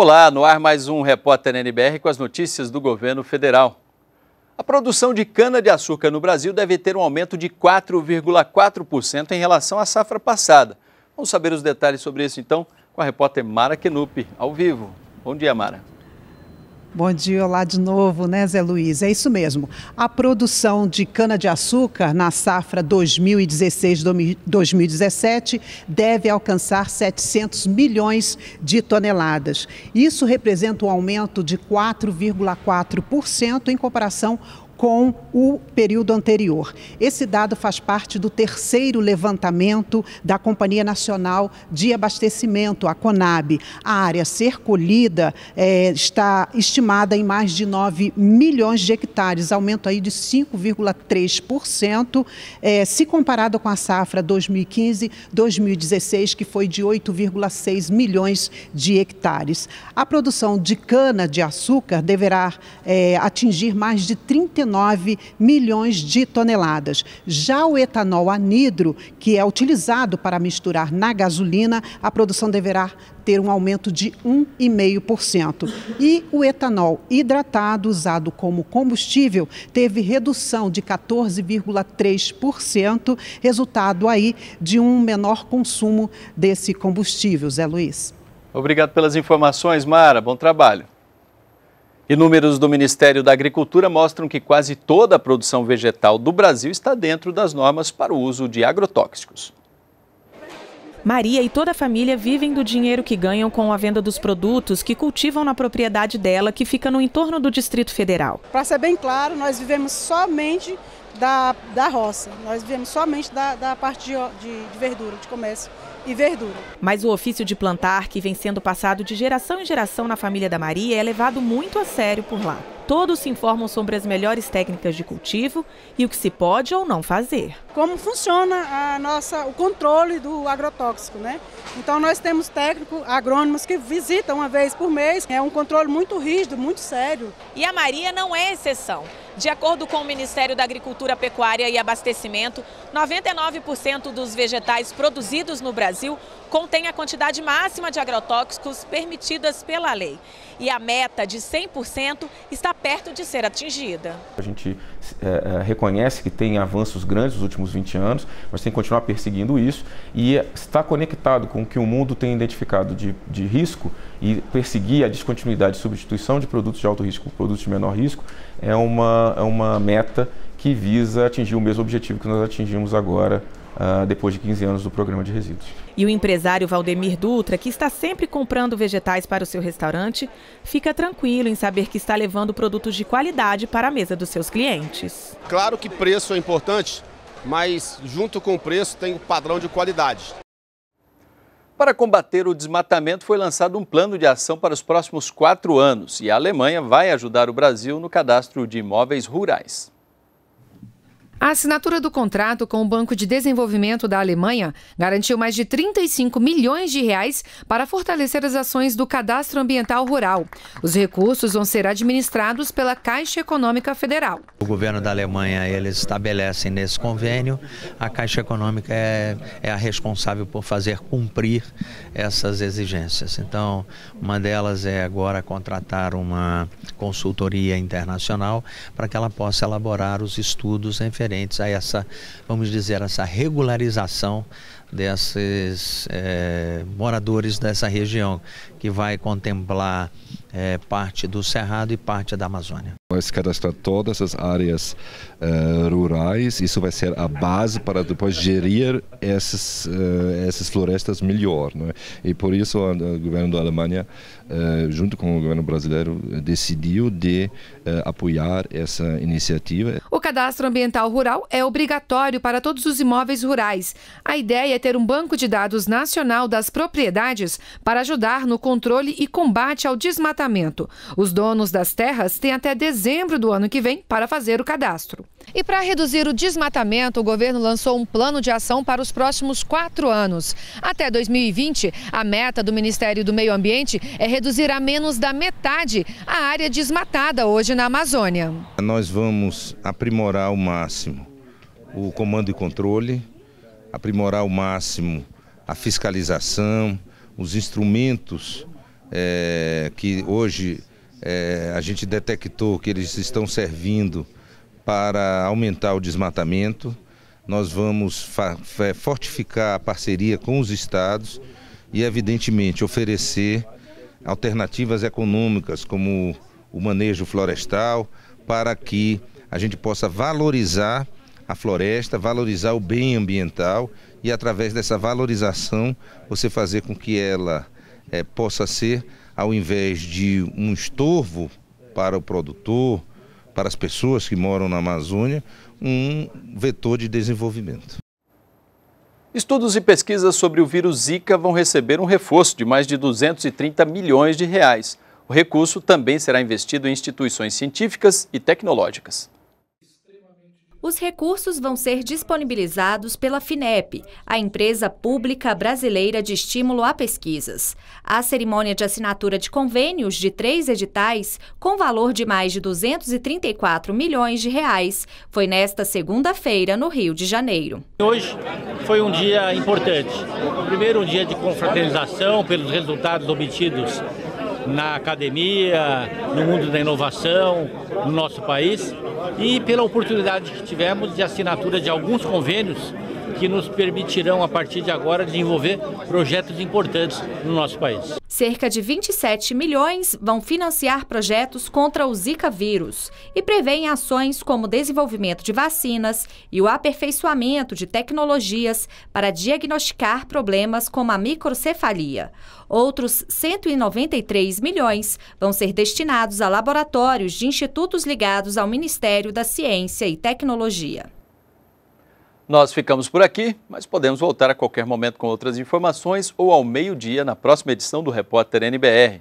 Olá, no ar mais um Repórter NBR com as notícias do governo federal. A produção de cana-de-açúcar no Brasil deve ter um aumento de 4,4% em relação à safra passada. Vamos saber os detalhes sobre isso então com a repórter Mara Kenup, ao vivo. Bom dia, Mara. Bom dia, lá de novo, né, Zé Luiz? É isso mesmo. A produção de cana-de-açúcar na safra 2016-2017 deve alcançar 700 milhões de toneladas. Isso representa um aumento de 4,4% em comparação com o período anterior. Esse dado faz parte do terceiro levantamento da Companhia Nacional de Abastecimento, a CONAB. A área a ser colhida é, está estimada em mais de 9 milhões de hectares, aumento aí de 5,3%, é, se comparado com a safra 2015-2016, que foi de 8,6 milhões de hectares. A produção de cana-de-açúcar deverá é, atingir mais de 39 19 milhões de toneladas. Já o etanol anidro, que é utilizado para misturar na gasolina, a produção deverá ter um aumento de 1,5%. E o etanol hidratado, usado como combustível, teve redução de 14,3%, resultado aí de um menor consumo desse combustível. Zé Luiz. Obrigado pelas informações, Mara. Bom trabalho. E números do Ministério da Agricultura mostram que quase toda a produção vegetal do Brasil está dentro das normas para o uso de agrotóxicos. Maria e toda a família vivem do dinheiro que ganham com a venda dos produtos que cultivam na propriedade dela, que fica no entorno do Distrito Federal. Para ser bem claro, nós vivemos somente da, da roça, nós vivemos somente da, da parte de, de, de verdura, de comércio e verdura. Mas o ofício de plantar, que vem sendo passado de geração em geração na família da Maria, é levado muito a sério por lá. Todos se informam sobre as melhores técnicas de cultivo e o que se pode ou não fazer. Como funciona a nossa, o controle do agrotóxico, né? Então nós temos técnicos agrônomos que visitam uma vez por mês. É um controle muito rígido, muito sério. E a Maria não é exceção. De acordo com o Ministério da Agricultura, Pecuária e Abastecimento, 99% dos vegetais produzidos no Brasil contém a quantidade máxima de agrotóxicos permitidas pela lei. E a meta de 100% está perto de ser atingida. A gente é, é, reconhece que tem avanços grandes nos últimos 20 anos, mas tem que continuar perseguindo isso e estar conectado com o que o mundo tem identificado de, de risco e perseguir a descontinuidade e substituição de produtos de alto risco por produtos de menor risco é uma, é uma meta que visa atingir o mesmo objetivo que nós atingimos agora, uh, depois de 15 anos do programa de resíduos. E o empresário Valdemir Dutra, que está sempre comprando vegetais para o seu restaurante, fica tranquilo em saber que está levando produtos de qualidade para a mesa dos seus clientes. Claro que preço é importante, mas junto com o preço tem o um padrão de qualidade. Para combater o desmatamento, foi lançado um plano de ação para os próximos quatro anos e a Alemanha vai ajudar o Brasil no cadastro de imóveis rurais. A assinatura do contrato com o Banco de Desenvolvimento da Alemanha garantiu mais de 35 milhões de reais para fortalecer as ações do Cadastro Ambiental Rural. Os recursos vão ser administrados pela Caixa Econômica Federal. O governo da Alemanha, eles estabelecem nesse convênio, a Caixa Econômica é, é a responsável por fazer cumprir essas exigências. Então, uma delas é agora contratar uma consultoria internacional para que ela possa elaborar os estudos referentes a essa, vamos dizer, essa regularização desses é, moradores dessa região, que vai contemplar é, parte do Cerrado e parte da Amazônia. Vai se cadastrar todas as áreas uh, rurais, isso vai ser a base para depois gerir essas uh, eh, essas florestas melhor. É? E por isso o governo da Alemanha, uh, junto com o governo brasileiro, decidiu de apoiar essa iniciativa. O cadastro ambiental rural é obrigatório para todos os imóveis rurais. A ideia é ter um banco de dados nacional das propriedades para ajudar no controle e combate ao desmatamento. Os donos das terras têm até dezembro dezembro do ano que vem para fazer o cadastro. E para reduzir o desmatamento, o governo lançou um plano de ação para os próximos quatro anos. Até 2020, a meta do Ministério do Meio Ambiente é reduzir a menos da metade a área desmatada hoje na Amazônia. Nós vamos aprimorar ao máximo o comando e controle, aprimorar ao máximo a fiscalização, os instrumentos é, que hoje é, a gente detectou que eles estão servindo para aumentar o desmatamento. Nós vamos é, fortificar a parceria com os estados e, evidentemente, oferecer alternativas econômicas, como o manejo florestal, para que a gente possa valorizar a floresta, valorizar o bem ambiental e, através dessa valorização, você fazer com que ela é, possa ser ao invés de um estorvo para o produtor, para as pessoas que moram na Amazônia, um vetor de desenvolvimento. Estudos e pesquisas sobre o vírus Zika vão receber um reforço de mais de 230 milhões de reais. O recurso também será investido em instituições científicas e tecnológicas. Os recursos vão ser disponibilizados pela FINEP, a empresa pública brasileira de estímulo a pesquisas. A cerimônia de assinatura de convênios de três editais, com valor de mais de 234 milhões de reais, foi nesta segunda-feira, no Rio de Janeiro. Hoje foi um dia importante. O primeiro, um dia de confraternização pelos resultados obtidos na academia, no mundo da inovação, no nosso país, e pela oportunidade que tivemos de assinatura de alguns convênios que nos permitirão, a partir de agora, desenvolver projetos importantes no nosso país. Cerca de 27 milhões vão financiar projetos contra o Zika vírus e prevêem ações como desenvolvimento de vacinas e o aperfeiçoamento de tecnologias para diagnosticar problemas como a microcefalia. Outros 193 milhões vão ser destinados a laboratórios de institutos ligados ao Ministério da Ciência e Tecnologia. Nós ficamos por aqui, mas podemos voltar a qualquer momento com outras informações ou ao meio-dia na próxima edição do Repórter NBR.